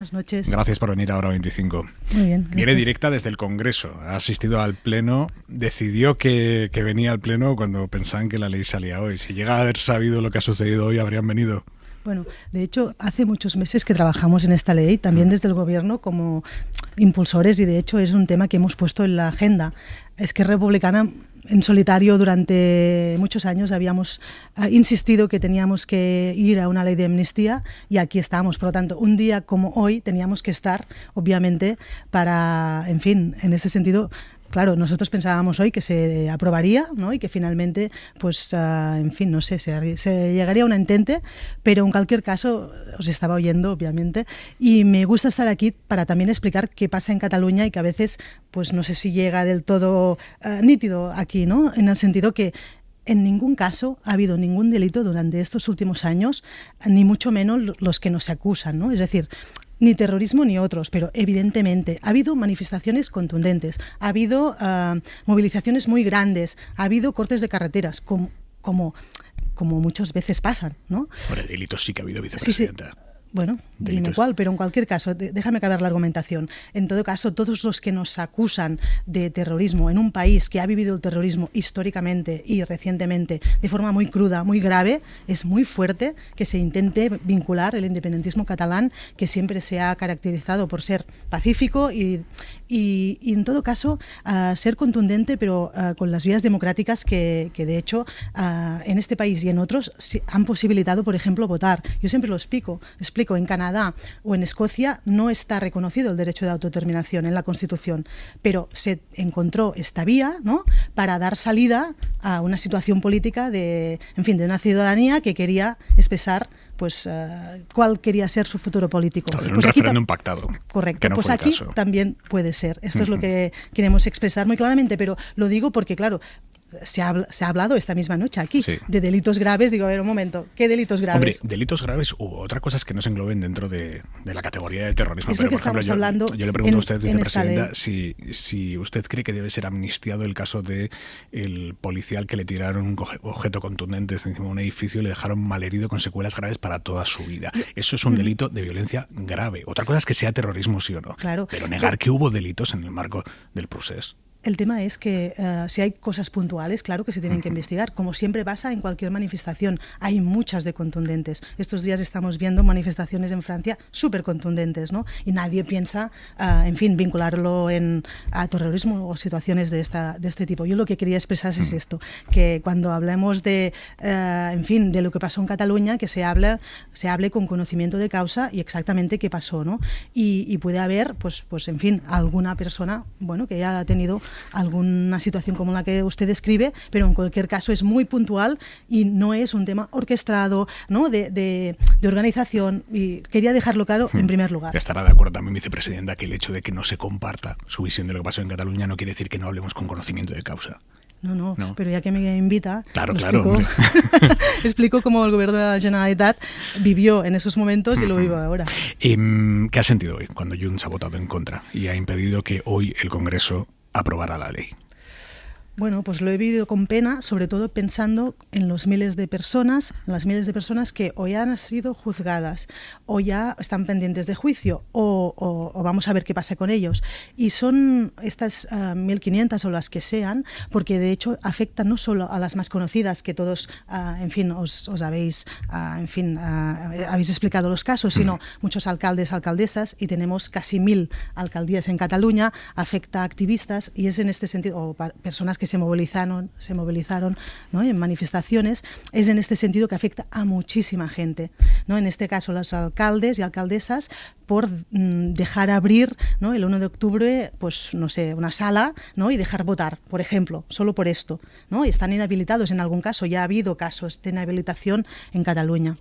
Buenas noches. Gracias por venir ahora 25. Muy bien. Viene directa desde el Congreso. Ha asistido al Pleno. Decidió que, que, venía al Pleno cuando pensaban que la ley salía hoy. Si llega a haber sabido lo que ha sucedido hoy, habrían venido. Bueno, de hecho, hace muchos meses que trabajamos en esta ley, también mm. desde el Gobierno como impulsores, y de hecho es un tema que hemos puesto en la agenda. Es que Republicana en solitario durante muchos años habíamos ah, insistido que teníamos que ir a una ley de amnistía y aquí estamos. Por lo tanto, un día como hoy teníamos que estar, obviamente, para, en fin, en este sentido, claro, nosotros pensábamos hoy que se aprobaría ¿no? y que finalmente, pues, ah, en fin, no sé, se, llegaría a un entente, pero en cualquier caso os estaba oyendo, obviamente, y me gusta estar aquí para también explicar qué pasa en Cataluña y que a veces, pues, no sé si llega del todo ah, nítido aquí, ¿no? En el sentido que en ningún caso ha habido ningún delito durante estos últimos años, ni mucho menos los que nos acusan, ¿no? Es decir, ni terrorismo ni otros, pero evidentemente ha habido manifestaciones contundentes, ha habido ah, movilizaciones muy grandes, ha habido cortes de carreteras, como, como, muchas veces pasan. ¿no? el delitos sí que ha habido, vicepresidenta. Bueno, dime cuál, pero en cualquier caso, déjame acabar la argumentación. En todo caso, todos los que nos acusan de terrorismo en un país que ha vivido el terrorismo históricamente y recientemente de forma muy cruda, muy grave, es muy fuerte que se intente vincular el independentismo catalán, que siempre se ha caracterizado por ser pacífico y, y, en todo caso ser contundente, pero con las vías democráticas que, de hecho en este país y en otros han posibilitado, por ejemplo, votar. Yo siempre lo explico, explico, en Canadá o en Escocia no está reconocido el derecho de autodeterminación en la Constitución, pero se encontró esta vía ¿no? para dar salida a una situación política de, en fin, de una ciudadanía que quería expresar pues eh, cuál quería ser su futuro político. pues un referéndum pactado. Correcto. pues aquí también puede ser. Esto es lo que queremos expresar muy claramente, pero lo digo porque, claro, se ha, hablado esta misma noche aquí de delitos graves. Digo, a ver, un momento, ¿qué delitos graves? Hombre, delitos graves hubo. Otra cosa es que no se engloben dentro de, la categoría de terrorismo. Pero, por ejemplo, yo, le pregunto a usted, vicepresidenta, si, usted cree que debe ser amnistiado el caso de el policial que le tiraron un objeto contundente encima de un edificio y le dejaron malherido con secuelas graves para toda su vida. Eso es un delito de violencia grave. Otra cosa es que sea terrorismo, sí o no. Claro. Pero negar que hubo delitos en el marco del proceso. El tema es que eh, si hay cosas puntuales, claro que se tienen que investigar, como siempre pasa en cualquier manifestación. Hay muchas de contundentes. Estos días estamos viendo manifestaciones en Francia súper contundentes, ¿no? Y nadie piensa, eh, en fin, vincularlo en, a terrorismo o situaciones de, esta, de este tipo. Yo lo que quería expresar es mm. esto, que cuando hablemos de, eh, en fin, de lo que pasó en Cataluña, que se, habla, se hable con conocimiento de causa y exactamente qué pasó, ¿no? Y, puede haber, pues, pues, en fin, alguna persona, bueno, que haya tenido alguna situación como la que usted describe, pero en cualquier caso es muy puntual y no es un tema orquestado, ¿no? De, de, organización y quería dejarlo claro en hmm. primer lugar. Estará de acuerdo también, vicepresidenta, que el hecho de que no se comparta su visión de lo que pasó en Cataluña no quiere decir que no hablemos con conocimiento de causa. No, no, pero ya que me invita, claro, claro, explico, explico, cómo el gobierno de la Generalitat vivió en esos momentos y lo hmm. vive ahora. Em, ¿Qué ha sentido hoy cuando Junts ha votado en contra y ha impedido que hoy el Congreso aprobará la ley. Bueno, pues lo he vivido con pena, sobre todo pensando en los miles de personas, las miles de personas que o ya han sido juzgadas, o ya están pendientes de juicio, o, vamos a ver qué pasa con ellos. Y son estas 1.500 ah, o las que sean, porque de hecho afecta no solo a las más conocidas, que todos, ah, en fin, os, habéis, ah, en fin, habéis explicado los casos, sino mm. muchos alcaldes, alcaldesas, y tenemos casi mil alcaldías en Cataluña, afecta a activistas, y es en este sentido, o personas que se movilizaron, se movilizaron en manifestaciones, es en este sentido que afecta a muchísima gente. ¿no? En este caso, los alcaldes y alcaldesas por mm, dejar abrir ¿no? el 1 de octubre, pues no sé, una sala ¿no? y dejar votar, por ejemplo, solo por esto. ¿no? están inhabilitados en algún caso, ya ha habido casos de inhabilitación en Cataluña.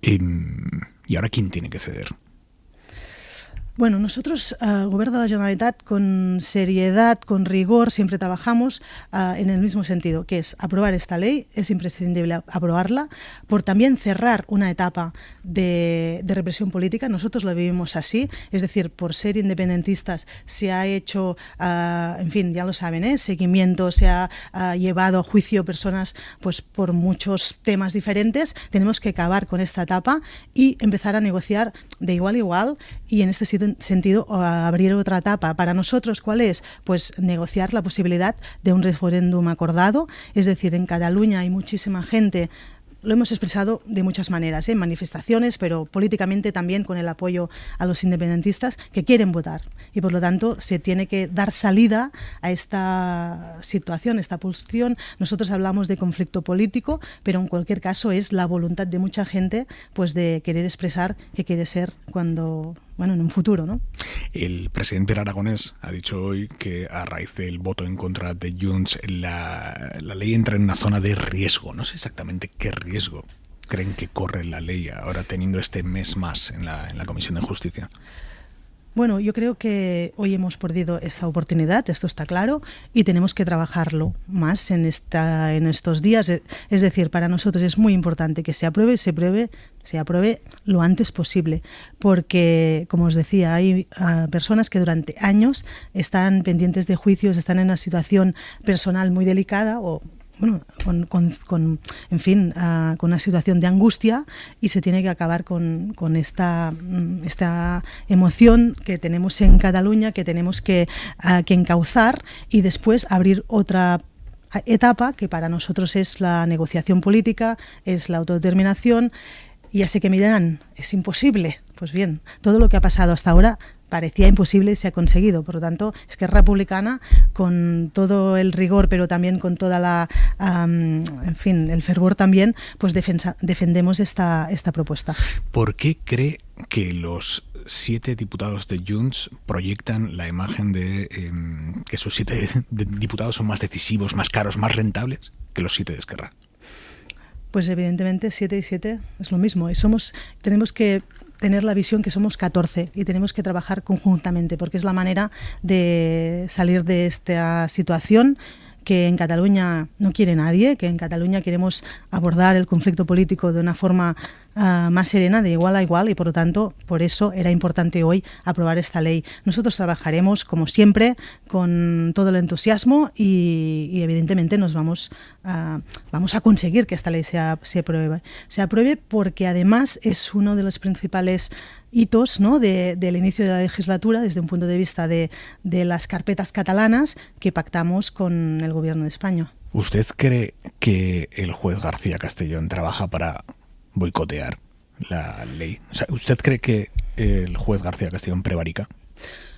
Em, ¿Y ahora quién tiene que ceder? Bueno, nosotros, uh, Gobierno de la Generalitat, con seriedad, con rigor, siempre trabajamos eh, en el mismo sentido, que es aprobar esta ley, es imprescindible aprobarla, por también cerrar una etapa de, represión política, nosotros la vivimos así, es decir, por ser independentistas se ha hecho, eh, en fin, ya lo saben, seguimiento, se ha llevado a juicio personas pues, por muchos temas diferentes, tenemos que acabar con esta etapa y empezar a negociar de igual a igual y en este sitio sentido abrir otra etapa. Para nosotros, ¿cuál es? Pues negociar la posibilidad de un referéndum acordado. Es decir, en Cataluña hay muchísima gente lo hemos expresado de muchas maneras, en ¿eh? manifestaciones, pero políticamente también con el apoyo a los independentistas que quieren votar. Y por lo tanto se tiene que dar salida a esta situación, esta pulsión. Nosotros hablamos de conflicto político, pero en cualquier caso es la voluntad de mucha gente pues, de querer expresar que quiere ser cuando bueno, en un futuro, ¿no? El presidente aragonés ha dicho hoy que a raíz del voto en contra de Junts la, la ley entra en una zona de riesgo. No sé exactamente qué riesgo creen que corre la ley ahora teniendo este mes más en la, en la Comisión de Justicia. Bueno, yo creo que hoy hemos perdido esta oportunidad, esto está claro, y tenemos que trabajarlo más en, esta, en estos días. E, es decir, para nosotros es muy importante que se apruebe, se apruebe, se apruebe lo antes posible, porque, como os decía, hay ah, personas que durante años están pendientes de juicios, están en una situación personal muy delicada o bueno, con, con, en fin, ah, con una situación de angustia y se tiene que acabar con, con esta, mm, esta emoción que tenemos en Cataluña, que tenemos ah, que, encauzar y después abrir otra etapa que para nosotros es la negociación política, es la autodeterminación. Y así que miran, es imposible. Pues bien, todo lo que ha pasado hasta ahora parecía imposible y se ha conseguido. Por lo tanto, Esquerra Republicana, con todo el rigor, pero también con toda la, en fin, el fervor también, pues defendemos esta, esta propuesta. ¿Por qué cree que los siete diputados de Junts proyectan la imagen de em, que esos siete diputados son más decisivos, más caros, más rentables que los siete de Esquerra? Pues evidentemente siete y siete es lo mismo. Y somos, tenemos que tener la visión que somos 14 y tenemos que trabajar conjuntamente porque es la manera de salir de esta situación que en Cataluña no quiere nadie, que en Cataluña queremos abordar el conflicto político de una forma más serena de igual a igual y por lo tanto por eso era importante hoy aprobar esta ley. Nosotros trabajaremos como siempre con todo el entusiasmo y, evidentemente nos vamos a, vamos a conseguir que esta ley sea, se, apruebe, se apruebe porque además es uno de los principales hitos del inicio de la legislatura desde un punto de vista de, de las carpetas catalanas que pactamos con el Gobierno de España. ¿Usted cree que el juez García Castellón trabaja para boicotear la ley. ¿Usted cree que el juez García en prevarica?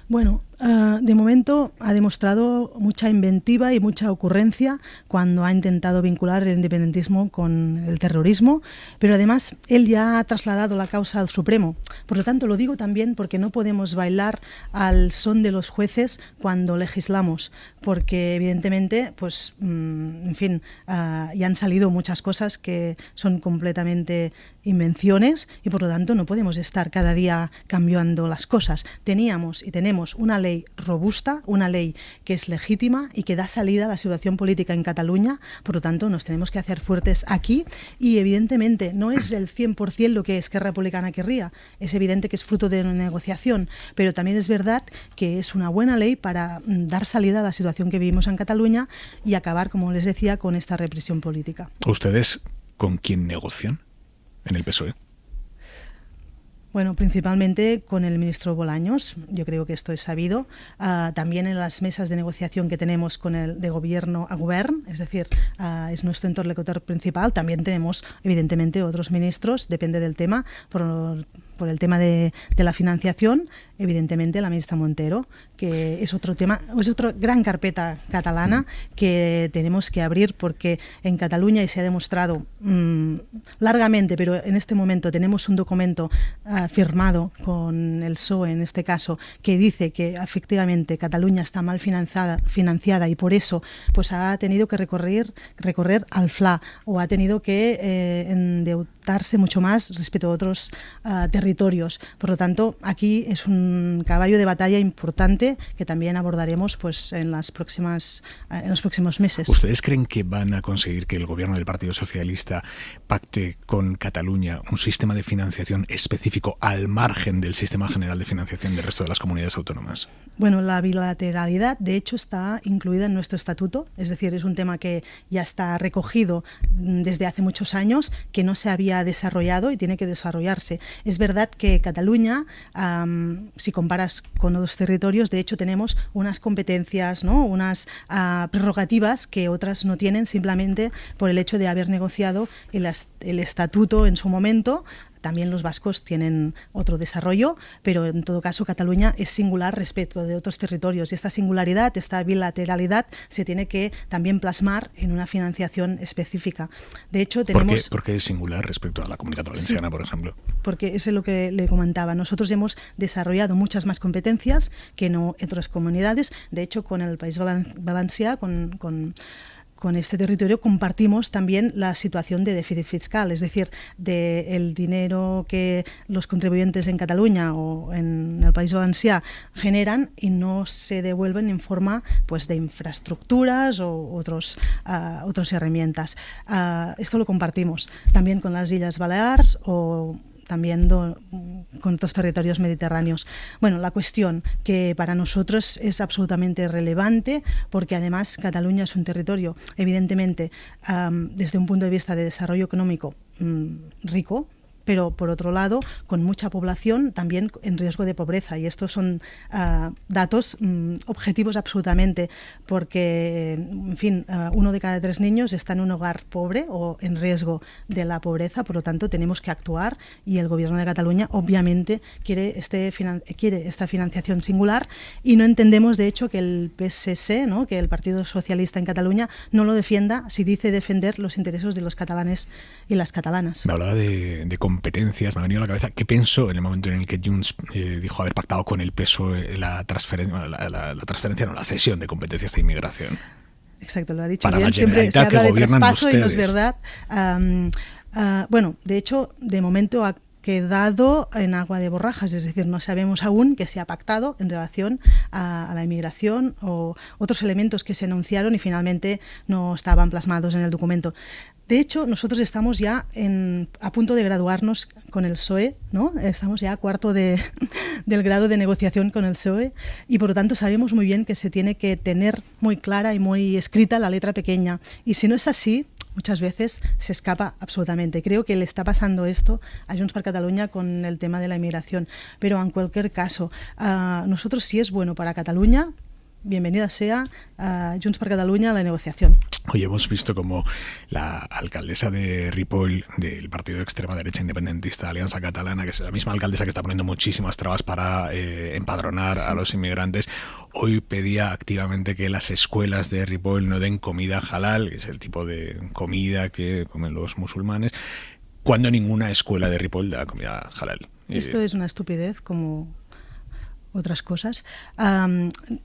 Bueno, Ah, de momento ha demostrado mucha inventiva y mucha ocurrencia cuando ha intentado vincular el independentismo con el terrorismo, pero además él ya ha trasladado la causa al Supremo. Por lo tanto, lo digo también porque no podemos bailar al son de los jueces cuando legislamos, porque evidentemente, pues, mm, en fin, ah, y ya han salido muchas cosas que son completamente invenciones y por lo tanto no podemos estar cada día cambiando las cosas. Teníamos y tenemos una ley robusta, una ley que es legítima y que da salida a la situación política en Cataluña. Por lo tanto, nos tenemos que hacer fuertes aquí y, evidentemente, no es el 100% lo que es que Republicana querría. Es evidente que es fruto de negociación, pero también es verdad que es una buena ley para mm, dar salida a la situación que vivimos en Cataluña y acabar, como les decía, con esta represión política. ¿Ustedes con quién negocian en el PSOE? Bueno, principalmente con el ministro Bolaños, yo creo que esto es sabido. Ah, también en las mesas de negociación que tenemos con el de gobierno a govern, es decir, ah, es nuestro interlocutor principal. También tenemos, evidentemente, otros ministros, depende del tema. Por, el tema de, la financiación, evidentemente la ministra Montero, que es otro tema, es otra gran carpeta catalana que tenemos que abrir porque en Cataluña y se ha demostrado mm, largamente, pero en este momento tenemos un documento ah, firmado con el SOE en este caso, que dice que efectivamente Cataluña está mal financiada, y por eso pues ha tenido que recorrer, recorrer al FLA o ha tenido que eh, endeudarse mucho más respecto a otros ah, territorios. Por lo tanto, aquí es un caballo de batalla importante que también abordaremos pues en las próximas ah, en los próximos meses. ¿Ustedes creen que van a conseguir que el gobierno del Partido Socialista pacte con Cataluña un sistema de financiación específico al margen del sistema general de financiación del resto de las comunidades autónomas? Bueno, la bilateralidad de hecho está incluida en nuestro estatuto, es decir, es un tema que ya está recogido mm, desde hace muchos años, que no se había desarrollado y tiene que desarrollarse. Es verdad que Cataluña, si comparas con otros territorios, de hecho tenemos unas competencias, unas ah, prerrogativas que otras no tienen simplemente por el hecho de haber negociado el estatuto en su momento también los vascos tienen otro desarrollo, pero en todo caso Cataluña es singular respecto de otros territorios y esta singularidad, esta bilateralidad se tiene que también plasmar en una financiación específica. De hecho, tenemos... ¿Por qué, es singular respecto a la comunidad valenciana, por ejemplo? Porque es lo que le comentaba. Nosotros hemos desarrollado muchas más competencias que no en otras comunidades. De hecho, con el País Valenciano... con con este territorio compartimos también la situación de déficit fiscal, es decir, del dinero que los contribuyentes en Cataluña o en el País Valencià generan y no se devuelven en forma pues, de infraestructuras o otros, ah, otras herramientas. Ah, esto lo compartimos también con las Islas Baleares o también con otros territorios mediterráneos. Bueno, la cuestión que para nosotros es absolutamente relevante porque además Cataluña es un territorio, evidentemente, desde un punto de vista de desarrollo económico mm, rico, pero por otro lado, con mucha población también en riesgo de pobreza. Y estos son ah, datos mm, objetivos absolutamente, porque, en fin, ah, uno de cada tres niños está en un hogar pobre o en riesgo de la pobreza, por lo tanto tenemos que actuar y el Gobierno de Cataluña obviamente quiere, este quiere esta financiación singular y no entendemos, de hecho, que el PSC, que el Partido Socialista en Cataluña, no lo defienda si dice defender los intereses de los catalanes y las catalanas. Me hablaba de, de competencias, me ha venido a la cabeza qué pensó en el momento en el que Junts eh, dijo haber pactado con el peso la transferencia, la, transferencia, no, la cesión de competencias de inmigración. Exacto, lo ha dicho Para bien. Siempre se habla de traspaso y no es verdad. Ah, bueno, de hecho, de momento ha, quedado en agua de borrajas, es decir, no sabemos aún que se ha pactado en relación a, la inmigración o otros elementos que se anunciaron y finalmente no estaban plasmados en el documento. De hecho, nosotros estamos ya en, a punto de graduarnos con el SOE, ¿no? estamos ya a cuarto de, del grado de negociación con el SOE y por lo tanto sabemos muy bien que se tiene que tener muy clara y muy escrita la letra pequeña. Y si no es así, muchas veces se escapa absolutamente. Creo que le está pasando esto a Junts per Cataluña con el tema de la inmigración. Pero en cualquier caso, ah, nosotros sí es bueno para Cataluña, bienvenida sea a Junts per Cataluña a la negociación. Hoy hemos visto como la alcaldesa de Ripoll, del partido de extrema derecha independentista Alianza Catalana, que es la misma alcaldesa que está poniendo muchísimas trabas para eh, empadronar a los inmigrantes, hoy pedía activamente que las escuelas de Ripoll no den comida halal, que es el tipo de comida que comen los musulmanes, cuando ninguna escuela de Ripoll da comida halal. Esto eh, es una estupidez como otras cosas.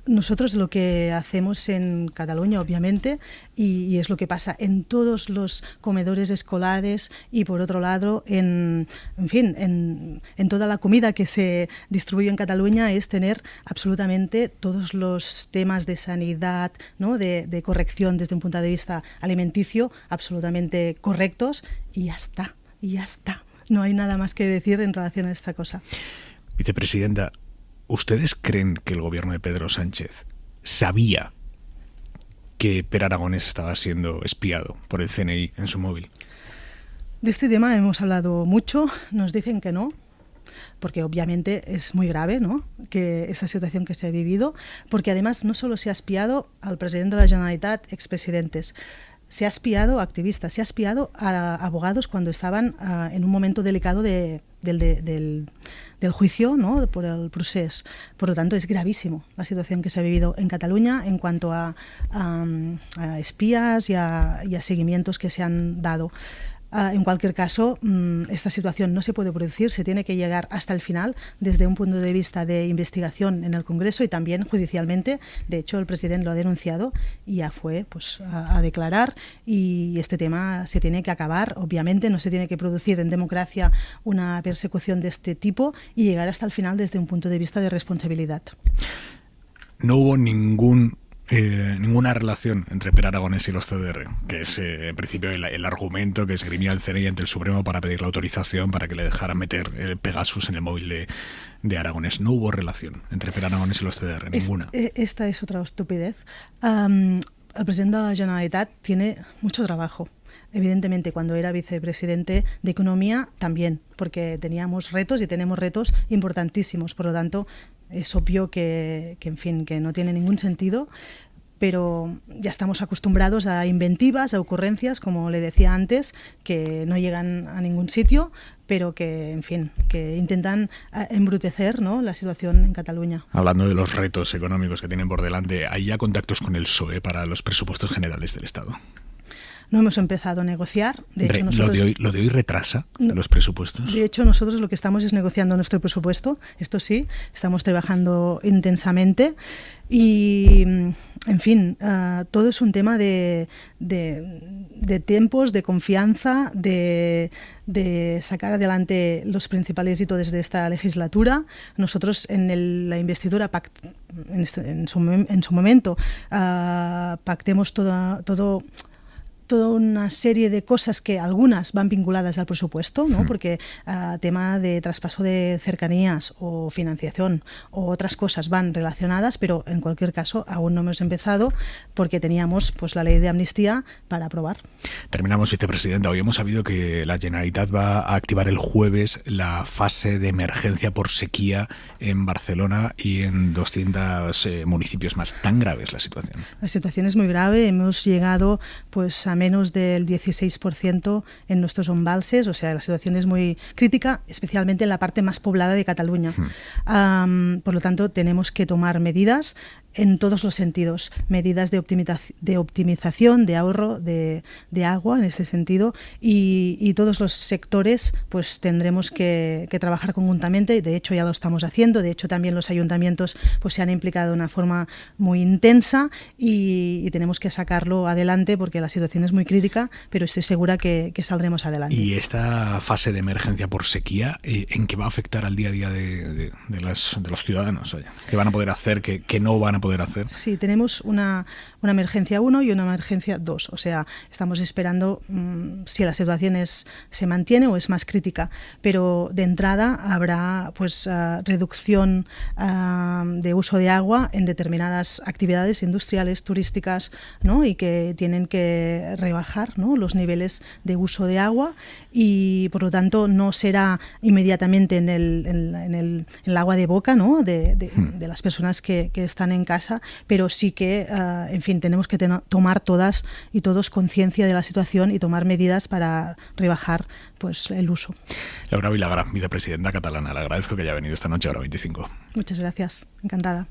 nosotros lo que hacemos en Cataluña, obviamente, y, es lo que pasa en todos los comedores escolares y, por otro lado, en, en fin, en, en, toda la comida que se distribuye en Cataluña, es tener absolutamente todos los temas de sanidad, ¿no? de, de corrección desde un punto de vista alimenticio, absolutamente correctos, y ya está, y ya está. No hay nada más que decir en relación a esta cosa. Vicepresidenta, ¿Ustedes creen que el gobierno de Pedro Sánchez sabía que Per Aragonés estaba siendo espiado por el CNI en su móvil? De este tema hemos hablado mucho, nos dicen que no, porque obviamente es muy grave ¿no? que esta situación que se ha vivido, porque además no solo se ha espiado al presidente de la Generalitat, expresidentes, se ha espiado a activistas, se ha espiado a, abogados cuando estaban ah, en un momento delicado del, del, juicio ¿no? por el proceso. Por lo tanto, es gravísimo la situación que se ha vivido en Cataluña en cuanto a, espías y a seguimientos que se han dado. Ah, en cualquier caso, mm, esta situación no se puede producir, se tiene que llegar hasta el final desde un punto de vista de investigación en el Congreso y también judicialmente. De hecho, el presidente lo ha denunciado y ya fue pues, a, a, declarar y este tema se tiene que acabar. Obviamente, no se tiene que producir en democracia una persecución de este tipo y llegar hasta el final desde un punto de vista de responsabilidad. No hubo ningún eh, ninguna relación entre Per y los CDR, que es eh, en principio el, argumento que esgrimía el CNI ante el Supremo para pedir la autorización para que le dejara meter el Pegasus en el móvil de, de Aragonés. No hubo relación entre Per Aragonés y los CDR, ninguna. Eh, esta es otra estupidez. el presidente de la Generalitat tiene mucho trabajo. Evidentemente, cuando era vicepresidente de Economía, también, porque teníamos retos y tenemos retos importantísimos. Por lo tanto, es obvio que, que, en fin, que no tiene ningún sentido, pero ya estamos acostumbrados a inventivas, a ocurrencias, como le decía antes, que no llegan a ningún sitio, pero que, en fin, que intentan eh, embrutecer ¿no? la situación en Cataluña. Hablando de los retos económicos que tienen por delante, ¿hay ya contactos con el PSOE para los presupuestos generales del Estado? No hemos empezado a negociar. De hecho, nosotros, lo, de hoy, de retrasa los presupuestos? De hecho, nosotros lo que estamos es negociando nuestro presupuesto. Esto sí, estamos trabajando intensamente. Y, mm, en fin, ah, todo es un tema de, de, tiempos, de confianza, de, sacar adelante los principales hitos de esta legislatura. Nosotros en la investidura, este, en, su, momento, ah, pactemos todo toda una serie de cosas que algunas van vinculadas al presupuesto, ¿no? Hmm. porque ah, tema de traspaso de cercanías o financiación o otras cosas van relacionadas, pero en cualquier caso aún no hemos empezado porque teníamos pues, la ley de amnistía para aprobar. Terminamos, vicepresidenta. Hoy hemos sabido que la Generalitat va a activar el jueves la fase de emergencia por sequía en Barcelona y en 200 eh, municipios más. ¿Tan grave es la situación? La situación es muy grave. Hemos llegado pues, a menos del 16% en nuestros embalses, o sea, la situación es muy crítica, especialmente en la parte más poblada de Cataluña. Hmm. por lo tanto, tenemos que tomar medidas en todos los sentidos, medidas de, optimización, de, optimización, de ahorro de, agua en este sentido y, todos los sectores pues tendremos que, trabajar conjuntamente de hecho ya lo estamos haciendo, de hecho también los ayuntamientos pues se han implicado de una forma muy intensa y, tenemos que sacarlo adelante porque la situación es muy crítica pero estoy segura que, saldremos adelante. ¿Y esta fase de emergencia por sequía eh, en qué va a afectar al día a día de, los ciudadanos? van a poder hacer que, no van a poder hacer. Sí, tenemos una, una emergencia 1 y una emergencia 2. O sea, estamos esperando mm, si la situación es, se mantiene o es más crítica. Pero de entrada habrá pues ah, reducción ah, de uso de agua en determinadas actividades industriales, turísticas, ¿no? y que tienen que rebajar ¿no? los niveles de uso de agua y por lo tanto no será inmediatamente en el, en, el, en el agua de boca ¿no? de, de, hmm. las personas que, que están en casa, pero sí que, eh, en fin, tenemos que tomar todas y todos conciencia de la situación y tomar medidas para rebajar pues, el uso. Laura Vilagra, vicepresidenta catalana, le agradezco que haya venido esta noche a hora 25. Muchas gracias, encantada.